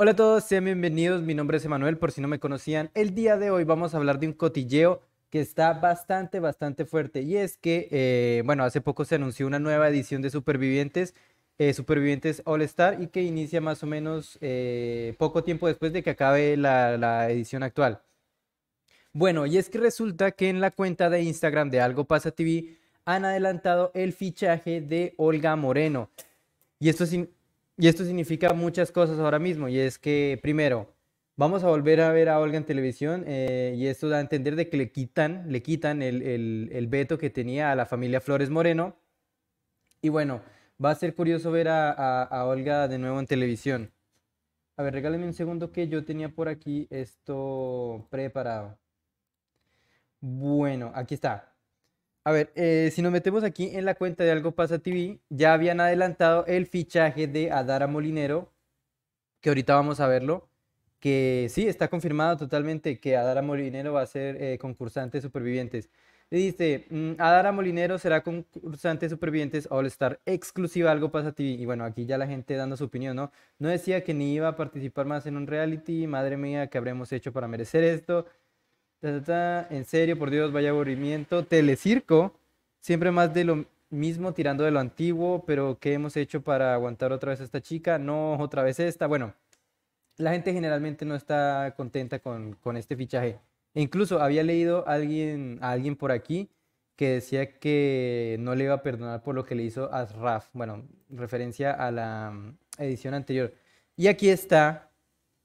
Hola a todos, sean bienvenidos. Mi nombre es Emanuel, por si no me conocían. El día de hoy vamos a hablar de un cotilleo que está bastante, bastante fuerte. Y es que, eh, bueno, hace poco se anunció una nueva edición de Supervivientes, eh, Supervivientes All Star, y que inicia más o menos eh, poco tiempo después de que acabe la, la edición actual. Bueno, y es que resulta que en la cuenta de Instagram de Algo Pasa TV han adelantado el fichaje de Olga Moreno. Y esto es y esto significa muchas cosas ahora mismo, y es que primero, vamos a volver a ver a Olga en televisión, eh, y esto da a entender de que le quitan, le quitan el, veto que tenía a la familia Flores Moreno. Y bueno, va a ser curioso ver a, Olga de nuevo en televisión. A ver, regálenme un segundo que yo tenía por aquí esto preparado. Bueno, aquí está. A ver, eh, si nos metemos aquí en la cuenta de Algo Pasa TV, ya habían adelantado el fichaje de Adara Molinero, que ahorita vamos a verlo, que sí, está confirmado totalmente que Adara Molinero va a ser eh, concursante de Supervivientes. Le dice, mm, Adara Molinero será concursante de Supervivientes All Star exclusiva Algo Pasa TV. Y bueno, aquí ya la gente dando su opinión, ¿no? No decía que ni iba a participar más en un reality, madre mía, ¿qué habremos hecho para merecer esto? En serio, por Dios, vaya aburrimiento. Telecirco, siempre más de lo mismo tirando de lo antiguo, pero ¿qué hemos hecho para aguantar otra vez a esta chica? No, otra vez esta. Bueno, la gente generalmente no está contenta con, este fichaje. E incluso había leído a alguien, alguien por aquí que decía que no le iba a perdonar por lo que le hizo a Raf. Bueno, referencia a la mm, edición anterior. Y aquí está,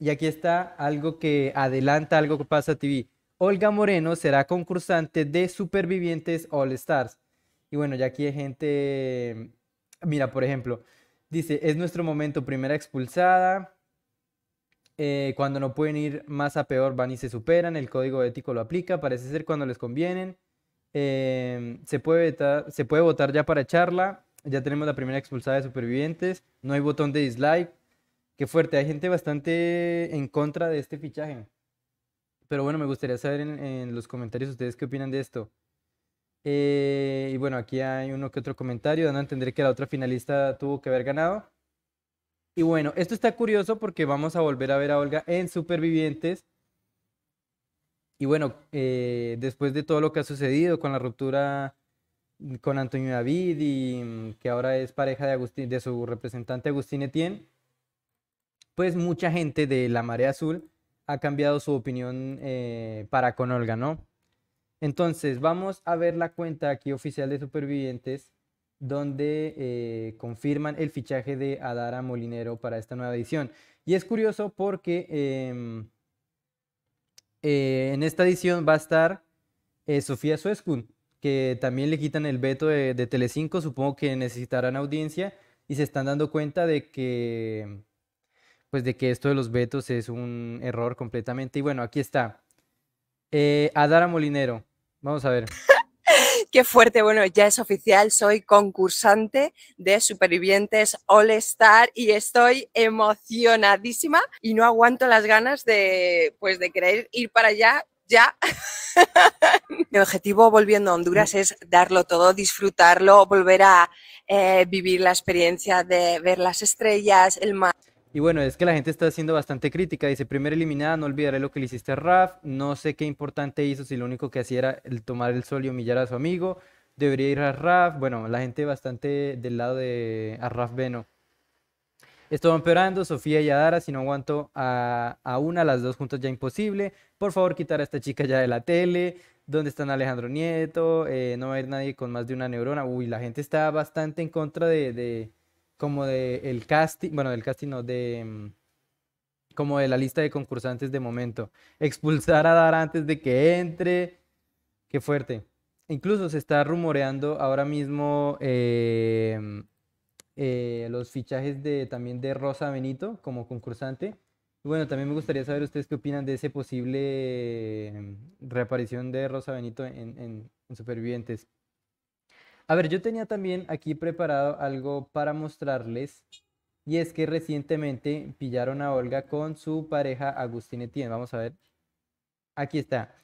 y aquí está algo que adelanta algo que pasa a TV. Olga Moreno será concursante de Supervivientes All Stars. Y bueno, ya aquí hay gente, mira, por ejemplo, dice, es nuestro momento, primera expulsada. Eh, cuando no pueden ir más a peor, van y se superan, el código ético lo aplica, parece ser cuando les convienen. Em, se, puede se puede votar ya para echarla. Ya tenemos la primera expulsada de supervivientes. No hay botón de dislike. Qué fuerte, hay gente bastante en contra de este fichaje. Pero bueno, me gustaría saber en, los comentarios ustedes qué opinan de esto. Eh, y bueno, aquí hay uno que otro comentario, dando a entender que la otra finalista tuvo que haber ganado. Y bueno, esto está curioso porque vamos a volver a ver a Olga en Supervivientes. Y bueno, eh, después de todo lo que ha sucedido con la ruptura con Antonio David y mm, que ahora es pareja de, Agustín, de su representante Agustín Etienne, pues mucha gente de la Marea Azul ha cambiado su opinión eh, para con Olga, ¿no? Entonces, vamos a ver la cuenta aquí oficial de Supervivientes, donde eh, confirman el fichaje de Adara Molinero para esta nueva edición. Y es curioso porque em, eh, en esta edición va a estar Sofía Suescun, que también le quitan el veto de, de Telecinco, supongo que necesitarán audiencia y se están dando cuenta de que pues de que esto de los vetos es un error completamente. Y bueno, aquí está. Eh, Adara Molinero, vamos a ver. Qué fuerte, bueno, ya es oficial, soy concursante de Supervivientes All Star y estoy emocionadísima y no aguanto las ganas de, pues, de querer ir para allá ya. Mi objetivo volviendo a Honduras es darlo todo, disfrutarlo, volver a eh, vivir la experiencia de ver las estrellas, el mar. Y bueno, es que la gente está haciendo bastante crítica. Dice, primera eliminada, no olvidaré lo que le hiciste a Raf. No sé qué importante hizo si lo único que hacía era el tomar el sol y humillar a su amigo. Debería ir a Raf. Bueno, la gente bastante del lado de a Raf Beno. Esto va empeorando, Sofía y Adara, si no aguanto a, a una, las dos juntas ya imposible. Por favor, quitar a esta chica ya de la tele. ¿Dónde están Alejandro Nieto? Eh, no va a ir nadie con más de una neurona. Uy, la gente está bastante en contra de como de el casting, bueno, del casting no, de mm, como de la lista de concursantes de momento. Expulsar a Dar antes de que entre. Qué fuerte. Incluso se está rumoreando ahora mismo eh, mm, eh, los fichajes de, también de Rosa Benito como concursante. Bueno, también me gustaría saber ustedes qué opinan de ese posible mm, reaparición de Rosa Benito en Supervivientes. A ver, yo tenía también aquí preparado algo para mostrarles. Y es que recientemente pillaron a Olga con su pareja Agustín Etienne. Vamos a ver. Aquí está.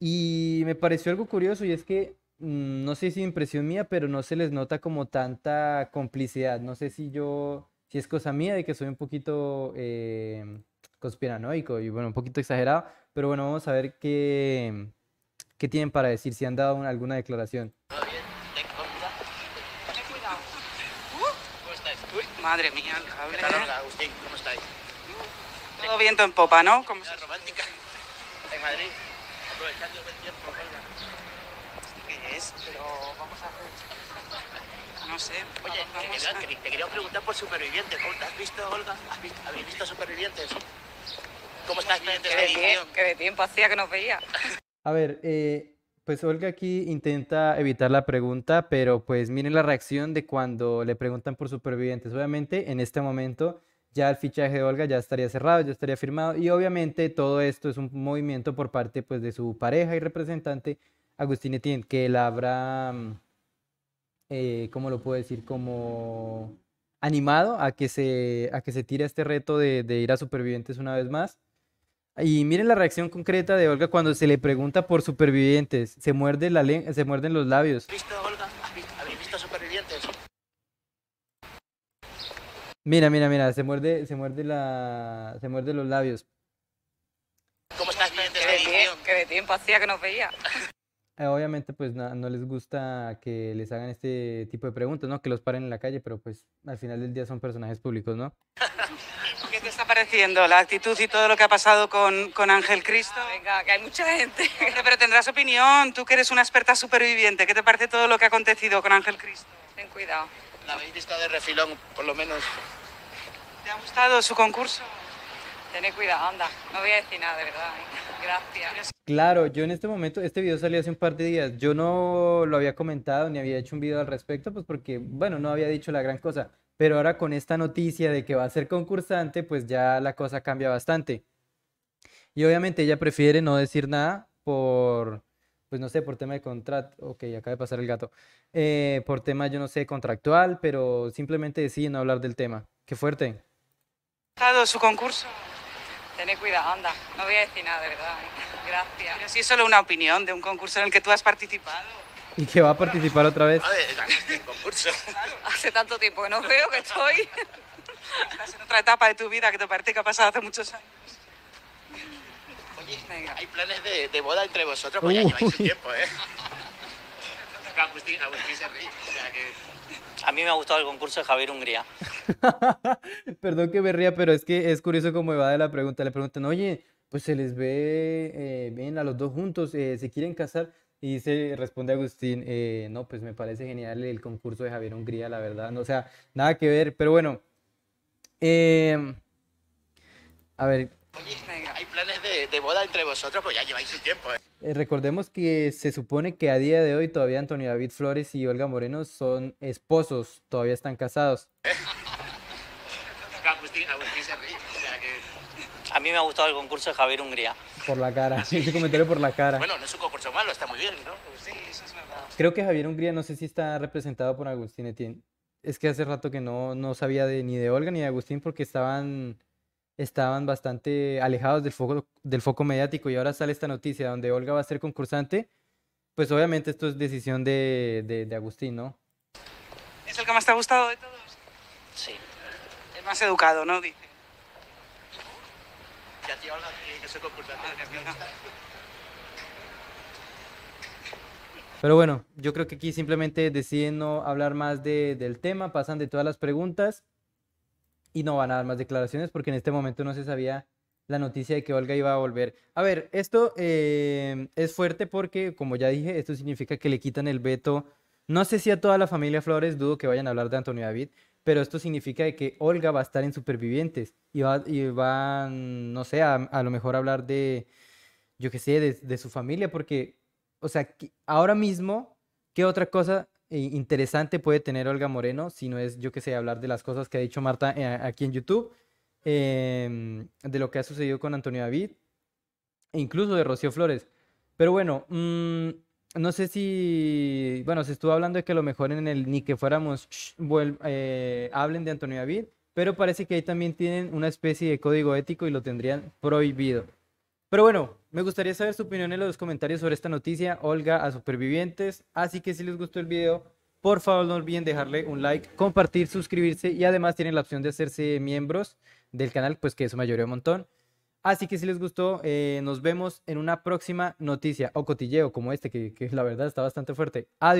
Y me pareció algo curioso y es que mm, no sé si impresión mía, pero no se les nota como tanta complicidad. No sé si yo, si es cosa mía de que soy un poquito eh, conspiranoico y bueno, un poquito exagerado. Pero bueno, vamos a ver qué, qué tienen para decir, si han dado alguna declaración. Madre mía, el ¿Qué tal, Agustín? ¿Cómo estáis? Todo viento en popa, ¿no? Como romántica. En Madrid, aprovechando el tiempo, ¿Qué es? Pero vamos a No sé. Oye, vamos te quería preguntar por Supervivientes. te ¿Has visto, Olga? ¿Habéis visto Supervivientes? ¿Cómo estás viendo de edición? Que de tiempo hacía que nos veía. A ver, eh, pues Olga aquí intenta evitar la pregunta, pero pues miren la reacción de cuando le preguntan por supervivientes. Obviamente, en este momento ya el fichaje de Olga ya estaría cerrado, ya estaría firmado y obviamente todo esto es un movimiento por parte pues de su pareja y representante Agustín Etienne, que la habrá, mm, eh, ¿cómo lo puedo decir? Como animado a que se, a que se tire este reto de ir a Supervivientes una vez más. Y miren la reacción concreta de Olga cuando se le pregunta por supervivientes. Se, muerde la se muerden los labios. ¿Visto, Olga? ¿Habéis visto supervivientes? Mira, mira, mira, se muerde, se muerde la. se muerde los labios. ¿Cómo estás presidente? ¿Qué, de tiempo hacía que no veía. Eh, obviamente, pues no, les gusta que les hagan este tipo de preguntas, ¿no? Que los paren en la calle, pero pues al final del día son personajes públicos, ¿no? pareciendo la actitud y todo lo que ha pasado con, con Ángel Cristo? Ah, venga, que hay mucha gente. Pero tendrás opinión, tú que eres una experta superviviente, ¿qué te parece todo lo que ha acontecido con Ángel Cristo? Ten cuidado. La habéis visto de refilón, por lo menos. ¿Te ha gustado su concurso? Ten cuidado, anda. No voy a decir nada, de verdad. ¿eh? Gracias. Claro, yo en este momento, este video salió hace un par de días. Yo no lo había comentado ni había hecho un video al respecto, pues porque, bueno, no había dicho la gran cosa pero ahora con esta noticia de que va a ser concursante, pues ya la cosa cambia bastante. Y obviamente ella prefiere no decir nada por, pues no sé, por tema de contrato. Ok, acaba de pasar el gato. Eh, por tema, yo no sé, contractual, pero simplemente decide no hablar del tema. Qué fuerte. su concurso? Tené cuidado, anda. No voy a decir nada, de verdad. ¿eh? Gracias. Pero si solo una opinión de un concurso en el que tú has participado. ¿Y que va a participar otra vez? Hace tanto tiempo que no veo que estoy. Estás en otra etapa de tu vida que te parece que ha pasado hace muchos años. Oye, hay planes de, boda entre vosotros, ya tiempo, ¿eh? A mí me ha gustado el concurso de Javier Hungría. Perdón que me ría, pero es que es curioso cómo va de la pregunta. Le preguntan, oye, pues se les ve bien eh, a los dos juntos, eh, se quieren casar. Y se responde Agustín, eh, no, pues me parece genial el concurso de Javier Hungría, la verdad. No, o sea, nada que ver, pero bueno. Em, a ver. Oye, ¿hay planes de, boda entre vosotros? Pues ya lleváis un tiempo. ¿eh? Eh, recordemos que se supone que a día de hoy todavía Antonio David Flores y Olga Moreno son esposos, todavía están casados. A mí me ha gustado el concurso de Javier Hungría. Por la cara, sí. ese comentario por la cara. Bueno, no es un concurso malo, está muy bien, ¿no? Pues sí, eso es verdad. Creo que Javier Hungría, no sé si está representado por Agustín Etienne. Es que hace rato que no, no sabía de, ni de Olga ni de Agustín porque estaban, estaban bastante alejados del foco, del foco mediático y ahora sale esta noticia donde Olga va a ser concursante. Pues obviamente esto es decisión de, de Agustín, ¿no? ¿Es el que más te ha gustado de todos? Sí. Más educado, ¿no? Pero bueno, yo creo que aquí simplemente deciden no hablar más de, del tema, pasan de todas las preguntas y no van a dar más declaraciones porque en este momento no se sabía la noticia de que Olga iba a volver. A ver, esto eh, es fuerte porque, como ya dije, esto significa que le quitan el veto. No sé si a toda la familia Flores, dudo que vayan a hablar de Antonio David, pero esto significa que Olga va a estar en Supervivientes y va, no sé, a, lo mejor hablar de, yo qué sé, de, su familia, porque, o sea, ahora mismo, ¿qué otra cosa eh, interesante puede tener Olga Moreno si no es, yo qué sé, hablar de las cosas que ha dicho Marta eh, aquí en YouTube, em, de lo que ha sucedido con Antonio David e incluso de Rocío Flores? Pero bueno, mm, no sé si, bueno, se estuvo hablando de que lo mejor en el ni que fuéramos eh, hablen de Antonio David, pero parece que ahí también tienen una especie de código ético y lo tendrían prohibido. Pero bueno, me gustaría saber su opinión en los comentarios sobre esta noticia, Olga, a supervivientes. Así que si les gustó el video, por favor no olviden dejarle un like, compartir, suscribirse y además tienen la opción de hacerse miembros del canal, pues que eso me ayudó un montón. Así que si les gustó, eh, nos vemos en una próxima noticia o cotilleo como este, que, que la verdad está bastante fuerte. Adiós.